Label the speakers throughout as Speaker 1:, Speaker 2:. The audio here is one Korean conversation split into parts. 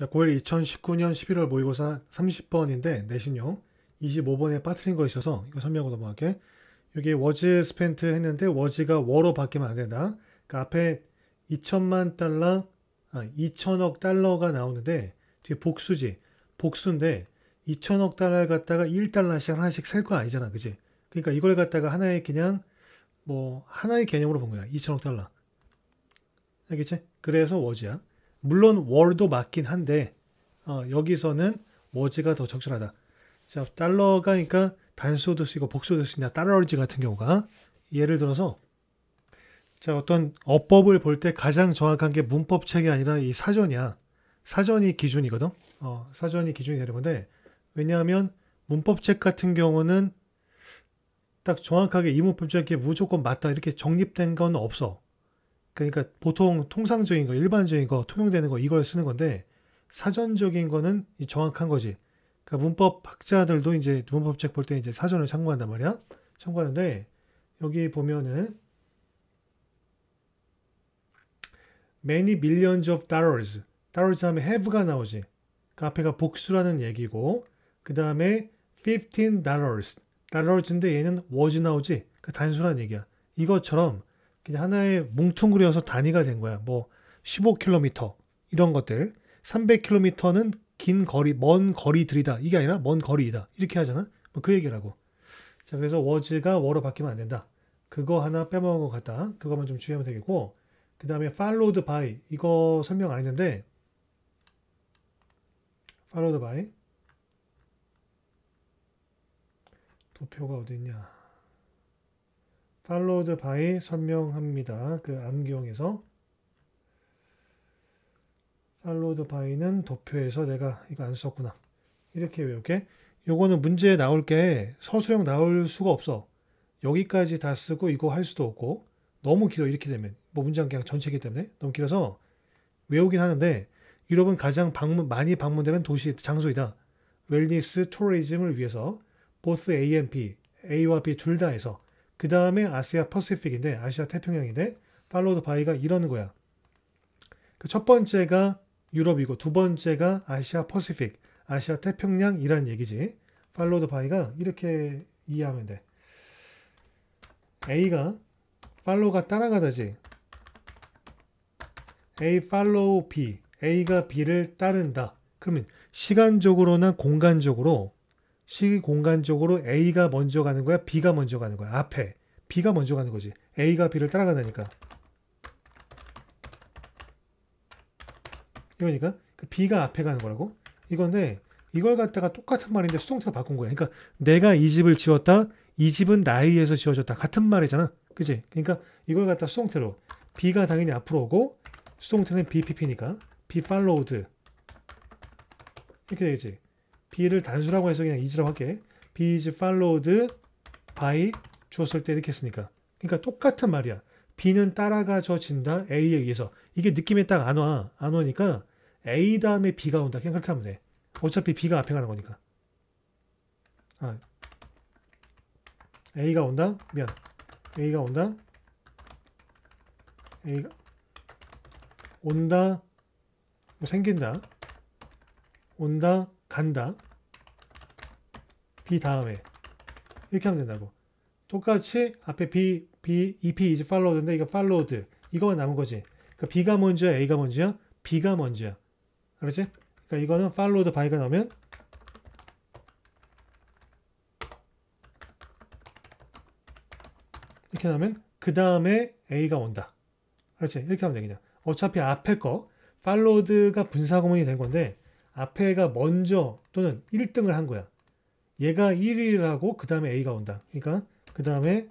Speaker 1: 자, 고1 2019년 11월 모의고사 30번인데 내신용 25번에 빠뜨린 거 있어서 이거 설명하고 넘어갈게. 여기 워즈 스펜트 했는데 워즈가 워로 바뀌면 안 된다. 그 앞에 2천만 달러, 아, 2천억 달러가 나오는데 뒤에 복수지, 복수인데 2천억 달러를 갖다가 1달러씩 하나씩 살 거 아니잖아, 그지? 그러니까 이걸 갖다가 하나의 그냥 뭐 하나의 개념으로 본 거야, 2천억 달러. 알겠지? 그래서 워즈야. 물론 월도 맞긴 한데 어, 여기서는 워즈가 더 적절하다. 자 달러가 그러니까 단수도 쓰이고 복수도 쓰이나 달러지 같은 경우가 예를 들어서 자 어떤 어법을 볼 때 가장 정확한 게 문법 책이 아니라 이 사전이야. 사전이 기준이거든. 어, 사전이 기준이 되는 건데 왜냐하면 문법책 같은 경우는 딱 정확하게 이 문법책이 무조건 맞다 이렇게 정립된 건 없어. 그러니까 보통 통상적인 거, 일반적인 거, 통용되는 거 이걸 쓰는 건데 사전적인 거는 정확한 거지. 그러니까 문법 학자들도 이제 문법책 볼 때 이제 사전을 참고한단 말이야. 참고하는데 여기 보면은 many millions of dollars. dollars 하면 have가 나오지. 그 앞에가 복수라는 얘기고 그 다음에 15 dollars. dollars인데 얘는 was 나오지. 그 단순한 얘기야. 이것처럼 그냥 하나의 뭉퉁그려서 단위가 된 거야. 뭐 15km 이런 것들. 300km는 긴 거리, 먼 거리들이다. 이게 아니라 먼 거리이다. 이렇게 하잖아. 뭐그 얘기를 하고. 자, 그래서 워즈가 워로 바뀌면 안 된다. 그거 하나 빼먹은 것 같다. 그것만 좀 주의하면 되겠고. 그 다음에 followed by 이거 설명 안 했는데 followed by 도표가 어디 있냐? 팔로우드 바이 설명합니다. 그 암기용에서 팔로우드 바이는 도표에서 내가 이거 안 썼구나. 이렇게 외우게 요거는 문제에 나올 게 서술형 나올 수가 없어. 여기까지 다 쓰고 이거 할 수도 없고 너무 길어 이렇게 되면 뭐 문장 그냥 전체기 이 때문에 너무 길어서 외우긴 하는데 유럽은 가장 방문 많이 방문되는 도시 장소이다. 웰니스 투리즘을 위해서 보스 AMP A와 B 둘 다 해서 그 다음에 아시아 퍼시픽인데 아시아 태평양인데 팔로드 바이가 이러는 거야. 그 첫 번째가 유럽이고 두 번째가 아시아 퍼시픽, 아시아 태평양이란 얘기지. 팔로드 바이가 이렇게 이해하면 돼. A가 팔로우가 따라가다지. A follow B. A가 B를 따른다. 그러면 시간적으로나 공간적으로 시공간적으로 A가 먼저 가는 거야? B가 먼저 가는 거야? 앞에. B가 먼저 가는 거지. A가 B를 따라가다니까. 이러니까 그 B가 앞에 가는 거라고? 이건데 이걸 갖다가 똑같은 말인데 수동태로 바꾼 거야. 그러니까 내가 이 집을 지었다. 이 집은 나이에서 지어졌다. 같은 말이잖아. 그지? 그러니까 이걸 갖다 수동태로 B가 당연히 앞으로 오고 수동태는 BPP니까 B followed 이렇게 되겠지. b를 단수라고 해서 그냥 is라고 할게. b is followed by 주었을 때 이렇게 했으니까. 그러니까 똑같은 말이야. b는 따라가져진다 a에 의해서. 이게 느낌이 딱안 와. 안 오니까 a 다음에 b가 온다. 그냥 그렇게 하면 돼. 어차피 b가 앞에 가는 거니까. 아. a가 온다? 미안. a가 온다? a가 온다? 뭐 생긴다? 온다? 간다. B 다음에 이렇게 하면 된다고. 똑같이 앞에 B, B, EP 이제 팔로우 l o 인데 이거 팔로우드. 이거만 남은 거지. 그러니까 B가 먼저야, A가 먼저야? B가 먼저야. 알았지? 그러니까 이거는 팔로우드 바이가 나오면 이렇게 나오면 그 다음에 A가 온다. 그렇지? 이렇게 하면 되겠냐. 어차피 앞에 거, 팔로우드가 분사구문이 된 건데 앞에 애가 먼저 또는 1등을 한 거야. 얘가 1위라고 그 다음에 A가 온다. 그러니까 그 다음에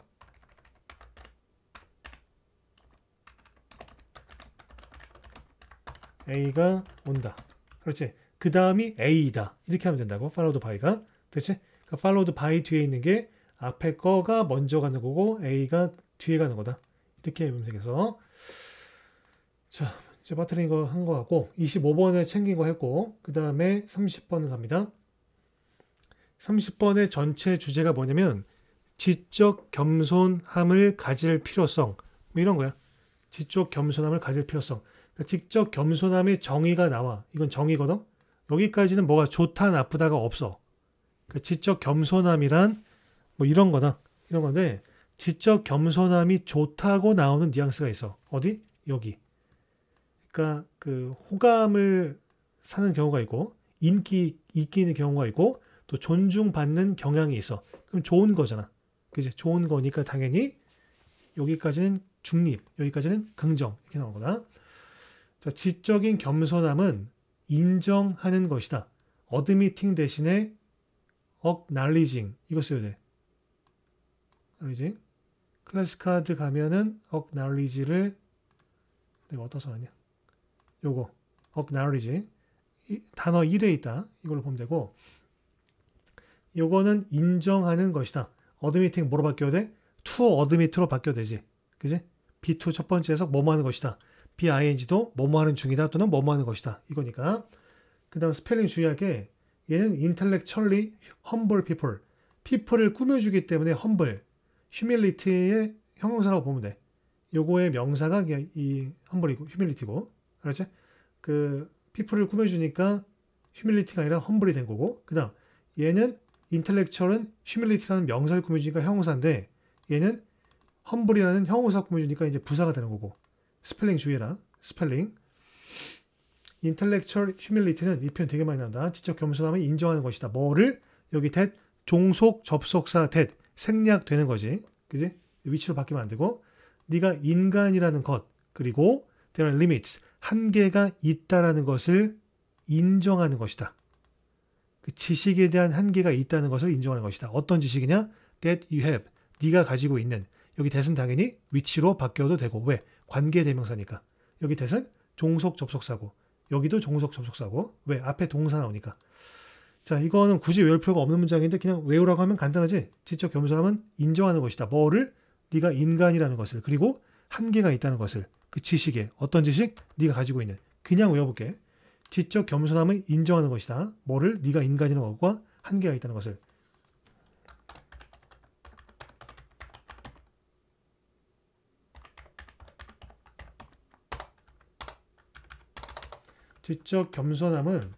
Speaker 1: A가 온다. 그렇지. 그 다음이 A이다. 이렇게 하면 된다고. followed by가. 그렇지? 그러니까 followed by 뒤에 있는 게 앞에 거가 먼저 가는 거고 A가 뒤에 가는 거다. 이렇게 하면 되겠어. 자제 빠트린 거한거 같고 25번에 챙긴 거 했고 그 다음에 30번 갑니다. 30번의 전체 주제가 뭐냐면 지적 겸손함을 가질 필요성 뭐 이런 거야. 지적 겸손함을 가질 필요성. 그러니까 지적 겸손함의 정의가 나와. 이건 정의거든. 여기까지는 뭐가 좋다 나쁘다가 없어. 그러니까 지적 겸손함이란 뭐 이런 거다 이런 건데 지적 겸손함이 좋다고 나오는 뉘앙스가 있어. 어디? 여기. 그러니까 그 호감을 사는 경우가 있고 인기 있기 있는 경우가 있고 또 존중받는 경향이 있어. 그럼 좋은 거잖아. 그지? 좋은 거니까 당연히 여기까지는 중립, 여기까지는 긍정 이렇게 나오거나. 자, 지적인 겸손함은 인정하는 것이다. 어드미팅 대신에 억날리징 이거 써야 돼. a c k 클래스 카드 가면은 억날리 n o w 를 내가 어떠선 하냐 요거 acknowledge 단어 1에 있다. 이걸로 보면 되고 요거는 인정하는 것이다. 어드미팅 뭐로 바뀌어야 돼? 투어 a d m i 로 바뀌어야 되지. 그지? B2 첫 번째에서 뭐뭐 하는 것이다. BING도 뭐뭐 하는 중이다 또는 뭐뭐 하는 것이다. 이거니까. 그 다음 스펠링 주의하게 얘는 intellectually humble people. people을 꾸며주기 때문에 humble, humility의 형용사라고 보면 돼. 요거의 명사가 이 humble이고 humility고 그렇지? 그 피플을 꾸며주니까 휴밀리티가 아니라 험블이 된 거고 그 다음 얘는 인텔렉처얼 휴밀리티라는 명사를 꾸며주니까 형용사인데 얘는 험블이라는 형용사 꾸며주니까 이제 부사가 되는 거고 스펠링 주의라 스펠링 인텔렉처얼 휴밀리티는 이 표현 되게 많이 나온다 지적 겸손함을 인정하는 것이다 뭐를 여기 t 종속 접속사 t 생략되는 거지 그지 위치로 바뀌면 안 되고 네가 인간이라는 것 그리고 there are limits 한계가 있다라는 것을 인정하는 것이다. 그 지식에 대한 한계가 있다는 것을 인정하는 것이다. 어떤 지식이냐? That you have. 네가 가지고 있는. 여기 대신 당연히 위치로 바뀌어도 되고 왜? 관계 대명사니까. 여기 대신 종속 접속사고. 여기도 종속 접속사고. 왜? 앞에 동사 나오니까. 자, 이거는 굳이 외울 필요가 없는 문장인데 그냥 외우라고 하면 간단하지. 지적 겸손함은 인정하는 것이다. 뭐를? 네가 인간이라는 것을. 그리고 한계가 있다는 것을. 그 지식에 어떤 지식? 네가 가지고 있는 그냥 외워볼게. 지적 겸손함을 인정하는 것이다. 뭐를 네가 인간이라는 것과 한계가 있다는 것을. 지적 겸손함은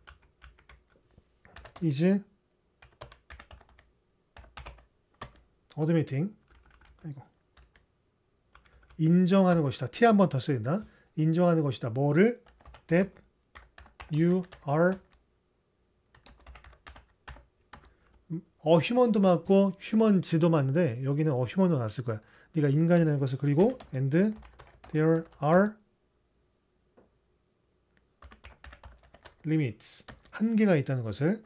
Speaker 1: 이제 어드미팅 아이고 인정하는 것이다. t 한 번 더 쓰인다. 인정하는 것이다. 뭐를? that you are 어 휴먼도 맞고 휴먼지도 맞는데 여기는 어 휴먼도 났을 거야. 네가 인간이라는 것을 그리고 and there are limits 한계가 있다는 것을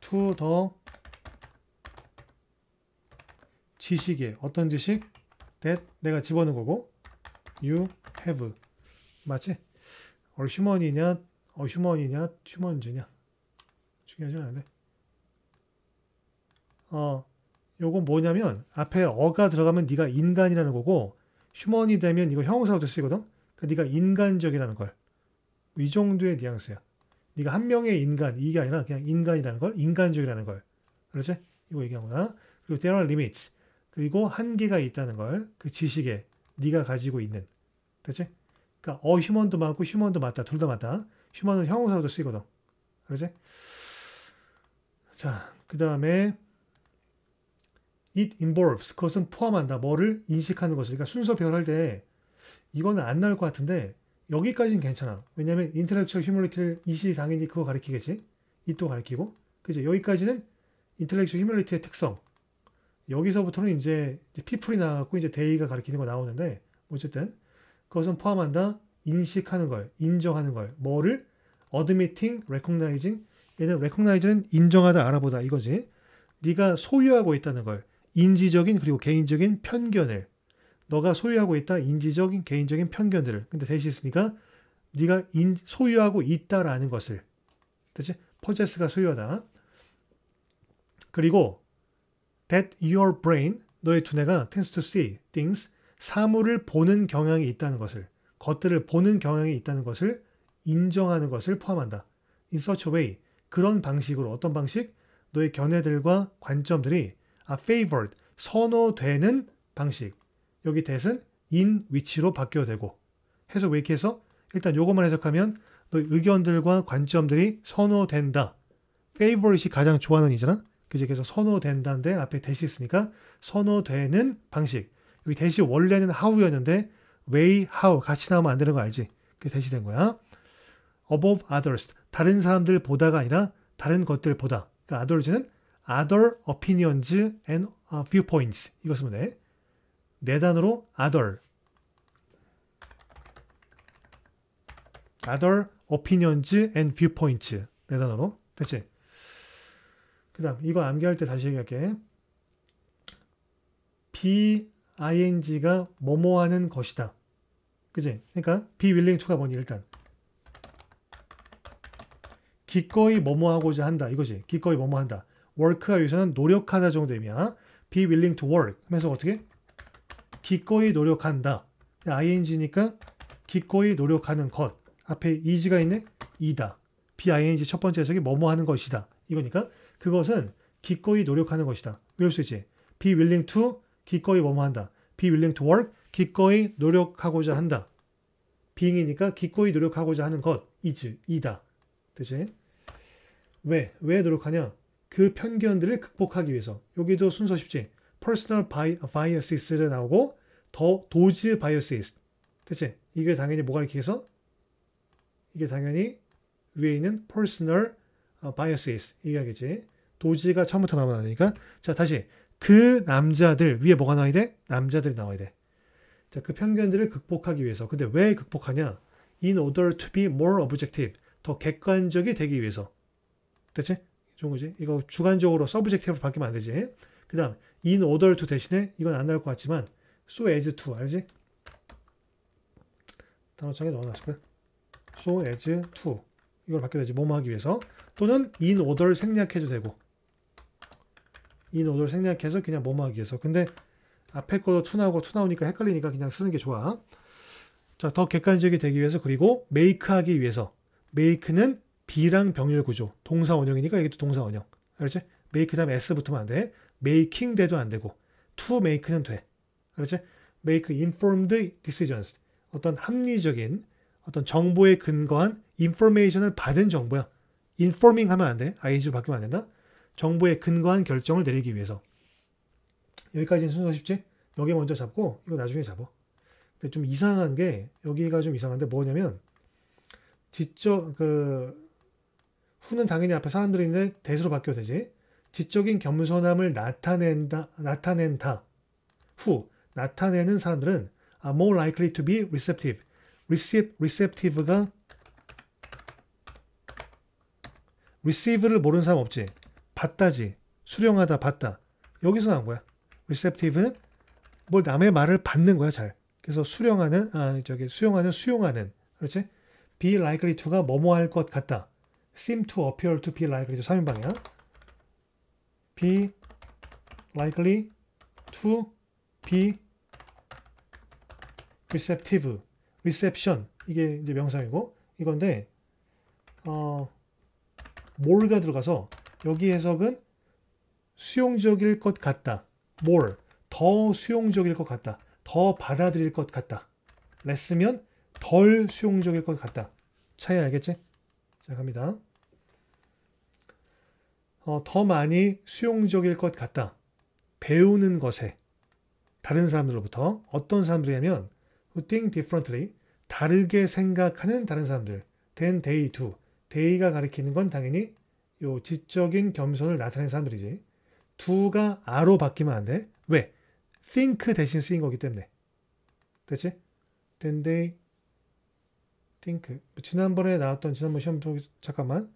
Speaker 1: to 더 지식에 어떤 지식 that 내가 집어넣은 거고 you have 맞지? or 어, h 이냐어 휴먼이냐 휴먼즈냐 중요하진 않은데 어 요건 뭐냐면 앞에 어가 들어가면 네가 인간이라는 거고 휴먼이 되면 이거 형용사로도 쓰이거든 그니까 네가 인간적이라는 걸이 정도의 뉘앙스야 네가 한 명의 인간 이게 아니라 그냥 인간이라는 걸 인간적이라는 걸 그렇지? 이거 얘기한 거나 그리고 there are limits 그리고 한계가 있다는 걸그 지식에 네가 가지고 있는. 그렇지? 그러니까 어 휴먼도 맞고 휴먼도 맞다. 둘 다 맞다. 휴먼은 형용사로도 쓰이거든. 그렇지? 자, 그 다음에 it involves 그것은 포함한다. 뭐를 인식하는 것을. 그러니까 순서 변할 때 이거는 안 나올 것 같은데 여기까지는 괜찮아. 왜냐면 인텔렉츄얼 휴머리티를 이시 당연히 그거 가르키겠지 이 또 가르키고 그지? 여기까지는 인텔렉츄얼 휴머리티의 특성. 여기서부터는 이제, 피플이 나왔고 이제 데이가 가리키는 거 나오는데 어쨌든 그것은 포함한다 인식하는 걸 인정하는 걸 뭐를 admitting, recognizing 얘는 r e c o g n i z i n 은 인정하다 알아보다 이거지 네가 소유하고 있다는 걸 인지적인 그리고 개인적인 편견을 너가 소유하고 있다 인지적인 개인적인 편견들을 근데 대신 있으니까 네가 인, 소유하고 있다라는 것을 대신 퍼제스가 소유하다 그리고 that your brain, 너의 두뇌가 tends to see things, 사물을 보는 경향이 있다는 것을, 것들을 보는 경향이 있다는 것을 인정하는 것을 포함한다. In such a way, 그런 방식으로 어떤 방식? 너의 견해들과 관점들이 아, favored, 선호되는 방식. 여기 대신 in 위치로 바뀌어 되고 해석 왜이렇게해서 일단 요것만 해석하면 너의 의견들과 관점들이 선호된다. favorite이 가장 좋아하는 이잖아. 그지? 그래서 선호된다는데 앞에 대시 있으니까 선호되는 방식. 여기 대시 원래는 how였는데 way, how 같이 나오면 안 되는 거 알지? 그게 대시된 거야. above others 다른 사람들 보다가 아니라 다른 것들 보다. 그러니까 others는 other opinions and viewpoints 이것 쓰면 돼. 네 단어로 other other opinions and viewpoints 네 단어로 됐지? 그 다음 이거 암기할 때 다시 얘기할게. b ing가 뭐뭐 하는 것이다. 그지? 그러니까 b willing t 가 뭐니 일단. 기꺼이 뭐뭐 하고자 한다. 이거지. 기꺼이 뭐뭐 한다. work가 여기서는 노력하다 정도 의미야. b willing to work 하면서 어떻게? 기꺼이 노력한다. ing니까 기꺼이 노력하는 것. 앞에 is가 있네? 이다. b ing 첫 번째 해석이 뭐뭐 하는 것이다. 이거니까 그것은 기꺼이 노력하는 것이다. 외울 수 있지. be willing to 기꺼이 뭐뭐 한다. be willing to work 기꺼이 노력하고자 한다. being이니까 기꺼이 노력하고자 하는 것 is 이다. 되지? 왜? 왜 노력하냐? 그 편견들을 극복하기 위해서. 여기도 순서 쉽지. personal biases를 나오고 더 도즈 biases. 대 이게 당연히 뭐가 이렇게 해서 이게 당연히 위에 있는 personal 어, biases 이야기지. 도지가 처음부터 나오니까. 면 자, 다시. 그 남자들, 위에 뭐가 나와야 돼? 남자들이 나와야 돼. 자, 그 편견들을 극복하기 위해서. 근데 왜 극복하냐? In order to be more objective. 더 객관적이 되기 위해서. 됐지? 좋은 거지? 이거 주관적으로 s u b 서브젝티브로 바뀌면 안 되지. 그 다음, in order to 대신에 이건 안 나올 것 같지만, so as to, 알지? 단어창에 넣어놨을 까요 so as to. 이걸 바뀌어야 되지 뭐뭐 하기 위해서 또는 in order 생략해도 되고 in order 생략해서 그냥 뭐뭐 하기 위해서 근데 앞에 거 투나오고 투나오니까 헷갈리니까 그냥 쓰는 게 좋아 자더 객관적이 되기 위해서 그리고 make 하기 위해서 make는 B랑 병렬 구조 동사 원형이니까 이게 또 동사 원형 알지? make 다음에 s 붙으면 안돼 making 돼도 안 되고 to make는 돼 알지? make informed decisions 어떤 합리적인 어떤 정보에 근거한 인포메이션을 받은 정보야. 인포밍 하면 안 돼. ing로 바뀌면 안 된다. 정보에 근거한 결정을 내리기 위해서. 여기까지는 순서 쉽지? 여기 먼저 잡고 이거 나중에 잡어. 근데 좀 이상한 게 여기가 좀 이상한데 뭐냐면 지적 그 후는 당연히 앞에 사람들이 있는데 대수로 바뀌어 되지. 지적인 겸손함을 나타낸다 나타낸다 후 나타내는 사람들은 are more likely to be receptive receive, receptive가 receive를 모르는 사람 없지. 받다지. 수령하다, 받다. 여기서 나온 거야. receptive는 뭘 남의 말을 받는 거야, 잘. 그래서 수령하는, 아, 저기, 수용하는, 수용하는. 그렇지? be likely to가 뭐뭐 할것 같다. seem to appear to be likely to 3인방이야. be likely to be receptive. reception 이게 이제 명사이고 이건데 어, more가 들어가서 여기 해석은 수용적일 것 같다. more 더 수용적일 것 같다. 더 받아들일 것 같다. less면 덜 수용적일 것 같다. 차이 알겠지? 자 갑니다. 어, 더 많이 수용적일 것 같다. 배우는 것에 다른 사람들로부터 어떤 사람들이냐면 who think differently 다르게 생각하는 다른 사람들 then they do y 가 가리키는 건 당연히 요 지적인 겸손을 나타낸 사람들이지 2가 a로 바뀌면 안 돼. 왜? think 대신 쓰인 거기 때문에. 됐지 then t h y think 뭐 지난번에 나왔던 지난번 시험 보속 잠깐만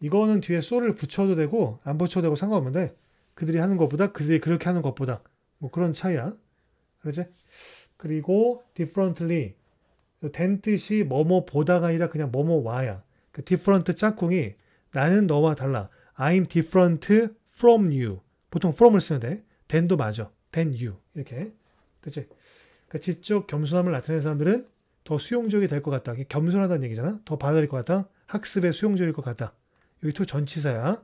Speaker 1: 이거는 뒤에 소를 붙여도 되고 안 붙여도 되고 상관없는데 그들이 하는 것보다 그들이 그렇게 하는 것보다 뭐 그런 차이야. 그렇지? 그리고 differently 된 뜻이 뭐뭐 보다가 아니라 그냥 뭐뭐 와야. 그 different 짝꿍이 나는 너와 달라. I'm different from you. 보통 from을 쓰는데 than도 맞아. than you. 이렇게. 그치? 그 지적 겸손함을 나타내는 사람들은 더 수용적이 될 것 같다. 겸손하다는 얘기잖아. 더 받아들일 것 같다. 학습에 수용적일 것 같다. 여기 투 전치사야.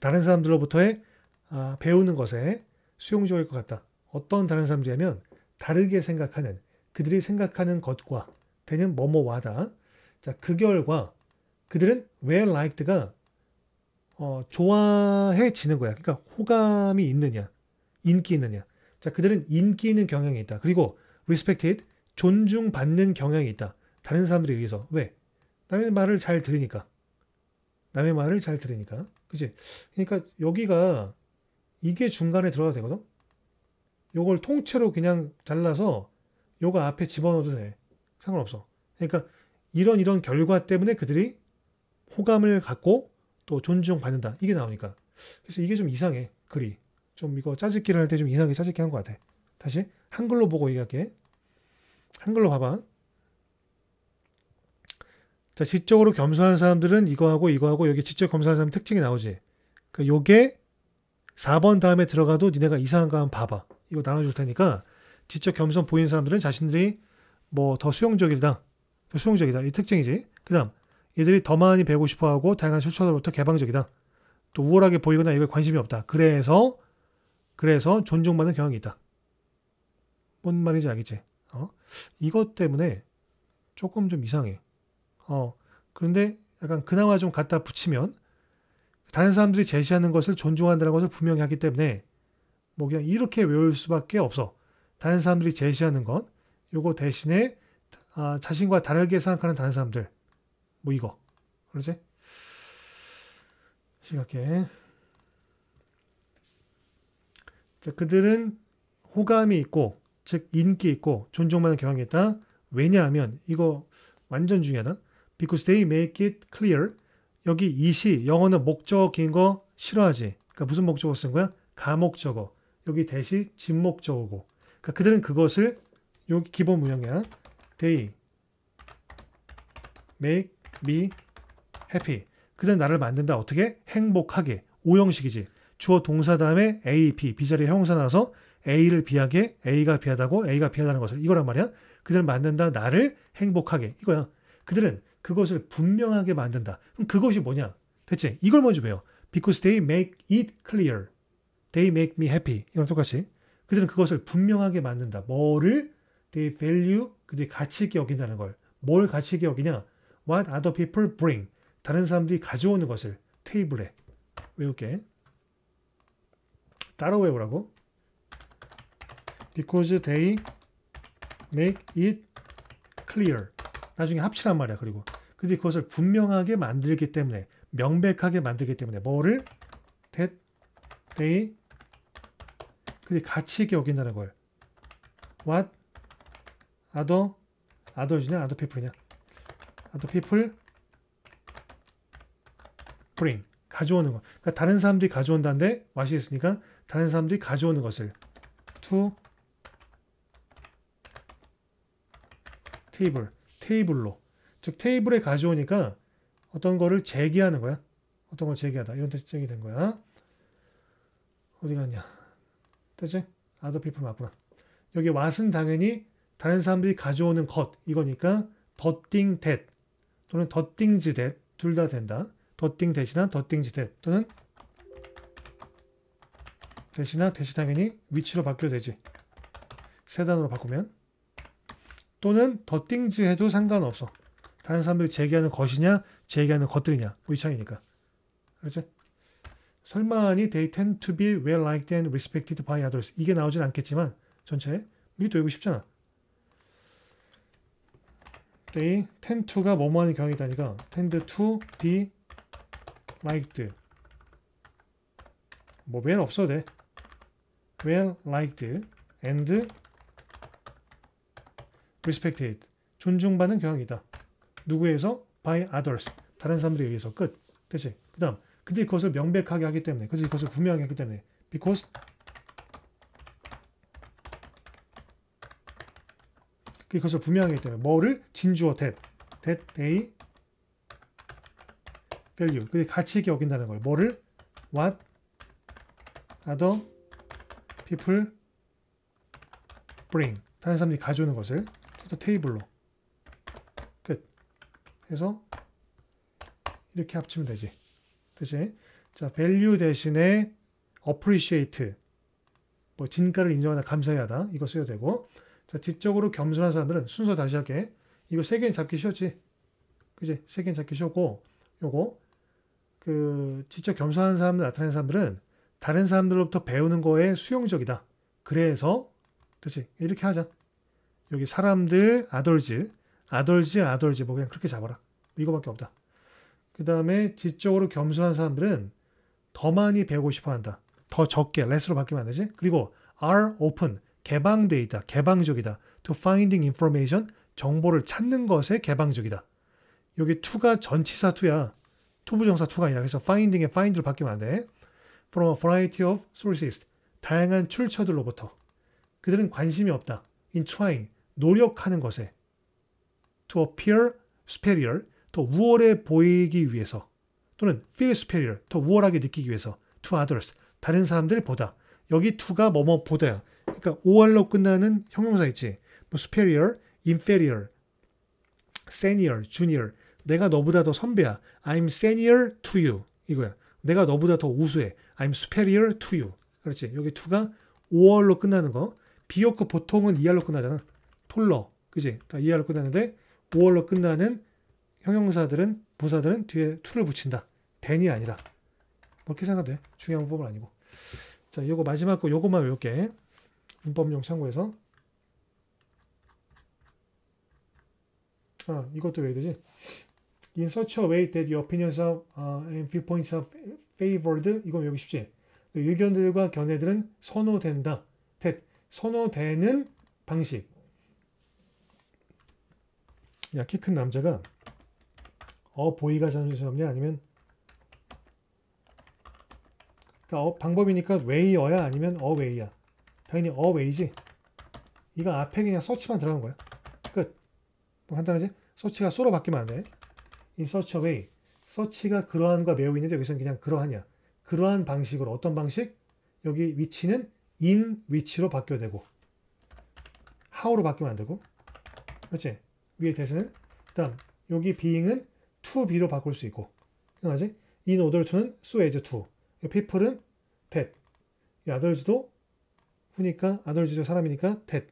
Speaker 1: 다른 사람들로부터의 아, 배우는 것에 수용적일 것 같다. 어떤 다른 사람들이냐면 다르게 생각하는 그들이 생각하는 것과 되는 뭐뭐와다. 자, 그 결과 그들은 where liked가 어, 좋아해지는 거야. 그러니까 호감이 있느냐, 인기 있느냐. 자, 그들은 인기 있는 경향이 있다. 그리고 respected, 존중받는 경향이 있다. 다른 사람들에 의해서. 왜? 남의 말을 잘 들으니까. 남의 말을 잘 들으니까. 그치? 그러니까 여기가 이게 중간에 들어가야 되거든? 요걸 통째로 그냥 잘라서 요거 앞에 집어넣어도 돼. 상관없어. 그러니까 이런 이런 결과 때문에 그들이 호감을 갖고 또 존중받는다. 이게 나오니까. 그래서 이게 좀 이상해. 글이. 좀 이거 짜집기를 할 때 좀 이상하게 짜집기 한 것 같아. 다시 한글로 보고 얘기할게. 한글로 봐봐. 자, 지적으로 겸손한 사람들은 이거하고 이거하고 여기 지적 겸손한 사람 특징이 나오지. 그 요게 4번 다음에 들어가도 니네가 이상한 거 한번 봐봐. 이거 나눠줄 테니까 지적 겸손 보이는 사람들은 자신들이 뭐 더 수용적이다. 더 수용적이다. 이 특징이지. 그 다음, 얘들이 더 많이 배우고 싶어 하고 다양한 출처로부터 개방적이다. 또 우월하게 보이거나 이걸 관심이 없다. 그래서, 그래서 존중받는 경향이 있다. 뭔 말인지 알겠지? 어? 이것 때문에 조금 좀 이상해. 어, 그런데 약간 그나마 좀 갖다 붙이면 다른 사람들이 제시하는 것을 존중한다는 것을 분명히 하기 때문에 뭐 그냥 이렇게 외울 수밖에 없어. 다른 사람들이 제시하는 것, 요거 대신에 아, 자신과 다르게 생각하는 다른 사람들, 뭐 이거, 그러지? 시각해 자, 그들은 호감이 있고, 즉 인기 있고 존중받는 경향이 있다. 왜냐하면 이거 완전 중요하다. Because they make it clear. 여기 이시 영어는 목적인 거 싫어하지. 그러니까 무슨 목적으로쓴 거야? 가목적어. 여기 대시 진목적어고. 그러니까 그들은 그것을 여기 기본 문형량 they make me happy. 그들은 나를 만든다. 어떻게? 행복하게. 오형식이지. 주어 동사 다음에 A, B, B 자리에 형용사 나와서 A를 비하게 A가 비하다고 A가 비하다는 것을 이거란 말이야. 그들은 만든다. 나를 행복하게. 이거야. 그들은 그것을 분명하게 만든다. 그럼 그것이 뭐냐? 대체 이걸 먼저 배워. Because they make it clear. They make me happy. 이건 똑같이. 그들은 그것을 분명하게 만든다. 뭐를 they value 그들이 가치 있게 여긴다는 걸. 뭘 가치 있게 여기냐? What other people bring 다른 사람들이 가져오는 것을 테이블에 외울게. 따로 외우라고. Because they make it clear. 나중에 합치란 말이야. 그리고 그들이 그것을 분명하게 만들기 때문에 명백하게 만들기 때문에 뭐를 that they 그들이 가치 있게 여긴다는 거예요. What other others냐, other people냐, other people bring 가져오는 것. 그러니까 다른 사람들이 가져온다는데 w 이 있으니까 다른 사람들이 가져오는 것을 to 테이블 테이블로 즉 테이블에 가져오니까 어떤 거를 제기하는 거야. 어떤 걸 제기하다 이런 뜻이 된 거야. 어디 갔냐? 됐지? other people 맞구나. 여기 what은 당연히 다른 사람들이 가져오는 것 이거니까 the thing that 또는 the things that 둘 다 된다. the thing 대신한 the things that 또는 대신한 대신 당연히 위치로 바뀌어 되지. 세 단어로 바꾸면 또는 the things 해도 상관없어. 다른 사람들이 제기하는 것이냐 제기하는 것들이냐 위창이니까. 그렇지? 설마하니 they tend to be well liked and respected by others. 이게 나오진 않겠지만 전체 밑도 열고 싶잖아. they tend to가 뭐뭐 하는 경향이 있다니까 tend to be liked 뭐 w e l 없어도 돼. well liked and respected 존중받는 경향이다. 누구에서? by others 다른 사람들에 의해서 끝. 됐지? 그 다음 근데 그것을 명백하게 하기 때문에, 그래서 그것을 분명하게 하기 때문에, because 그것을 분명하기 게하 때문에 뭐를 진주어 that, that they value. 그게 가치 있게 여긴다는 거예요. 뭐를 what other people bring 다른 사람들이 가져오는 것을 to 테이블로 끝. 해서 이렇게 합치면 되지. 그치? 자, value 대신에 appreciate. 뭐, 진가를 인정하다, 감사해하다. 이거 써야 되고. 자, 지적으로 겸손한 사람들은 순서 다시 할게. 이거 세 개는 잡기 쉬웠지? 그치? 세 개는 잡기 쉬웠고, 요거. 그, 지적 겸손한 사람들, 나타내 사람들은 다른 사람들로부터 배우는 거에 수용적이다. 그래서, 그치? 이렇게 하자. 여기 사람들, 아돌즈아돌즈아돌즈뭐 그냥 그렇게 잡아라. 이거밖에 없다. 그 다음에 지적으로 겸손한 사람들은 더 많이 배우고 싶어 한다. 더 적게, less로 바뀌면 안 되지? 그리고 are open, 개방돼 있다, 개방적이다. to finding information, 정보를 찾는 것에 개방적이다. 여기 to가 전치사 to야. 투부정사 to가 아니라 그래서 finding에 find로 바뀌면 안 돼. from a variety of sources, 다양한 출처들로부터. 그들은 관심이 없다. in trying, 노력하는 것에. to appear superior, 더 우월해 보이기 위해서 또는 feel superior, 더 우월하게 느끼기 위해서 to others, 다른 사람들보다 여기 to가 뭐뭐 보다야. 그러니까 o 월로 끝나는 형용사 있지. 뭐 superior, inferior, senior, junior. 내가 너보다 더 선배야. I'm senior to you. 이거야. 내가 너보다 더 우수해. I'm superior to you. 그렇지. 여기 to가 5월로 끝나는 거. 비오크 보통은 2R로 끝나잖아. 톨러. 그지? 다 2R로 끝나는데 5월로 끝나는 형용사들은 부사들은 뒤에 to를 붙인다. t 이 아니라. 그렇게 뭐 생각돼. 중요한 법은 아니고. 자, 요거 마지막 거 요것만 외울게. 문법용 참고해서. 아, 이것도 외워야 되지. In such a way that your opinions are, uh, and viewpoints are favored. 이건 외우기 쉽지. 의견들과 견해들은 선호된다. that 선호되는 방식. 야, 키 큰 남자가 어 보이가 자존심 없냐 아니면 그러니까 어, 방법이니까 웨이어야 아니면 어웨이야 당연히 어웨이지 이거 앞에 그냥 서치만 들어간 거야 끝뭐 간단하지? 서치가 쏘로 바뀌면 안돼 이 서치 u c h 서치가 그러한과 매우 있는데 여기서는 그냥 그러하냐 그러한 방식으로 어떤 방식? 여기 위치는 인 위치로 바뀌어야 되고 하우로 바뀌면 안 되고 그렇지? 위에 대신은 그다음 여기 비 e 은 toB로 바꿀 수 있고 기억나지? 이 노드를 주는 so as to people은 that 아들지도 후니까 아들지도 사람이니까 that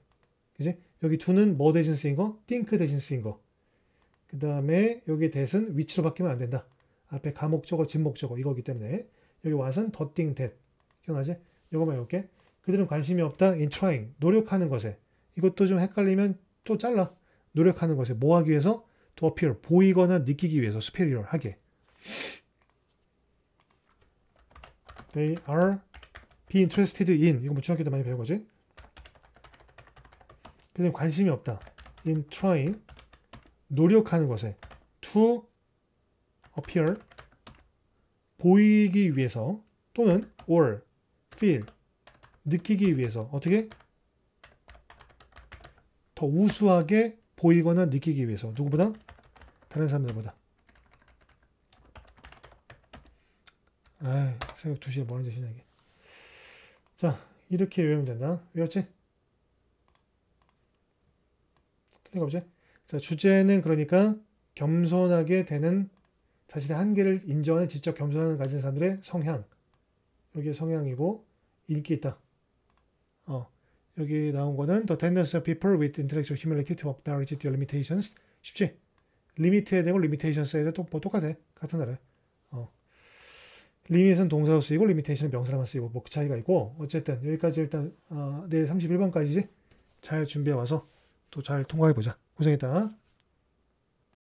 Speaker 1: 그지? 여기 2는뭐 대신 쓰인 거? think 대신 쓰인 거 그 다음에 여기 that은 위치로 바뀌면 안 된다 앞에 가목적어 진목적어 이거기 때문에 여기 와선 더 thing that 기억나지? 이거만 외울게 그들은 관심이 없다 in trying 노력하는 것에 이것도 좀 헷갈리면 또 잘라 노력하는 것에 뭐 하기 위해서 to appear 보이거나 느끼기 위해서 superior 하게 they are be interested in 이거 뭐 중학교 때 많이 배운 거지 그냥 관심이 없다 in trying 노력하는 것에 to appear 보이기 위해서 또는 or feel 느끼기 위해서 어떻게 더 우수하게 보이거나 느끼기 위해서 누구보다 다른 사람들보다 아 새벽 2시에 뭐하는 짓이냐 이게 자 이렇게 외우면 된다 외웠지? 틀린 거지? 자 주제는 그러니까 겸손하게 되는 자신의 한계를 인정하는 지적 겸손함을 가진 사람들의 성향 여기에 성향이고 인기 있다 어 여기 나온 거는 The tendency of people with intellectual humility to acknowledge their limitations. 쉽지? limit에 되고 limitations 해야 돼. 또, 뭐 똑같아. 같은 나라. 어. limit은 동사로 쓰이고 limitation은 명사로만 쓰이고 뭐그 차이가 있고 어쨌든 여기까지 일단 어, 내일 31번까지지 잘 준비해 와서 또 잘 통과해 보자. 고생했다.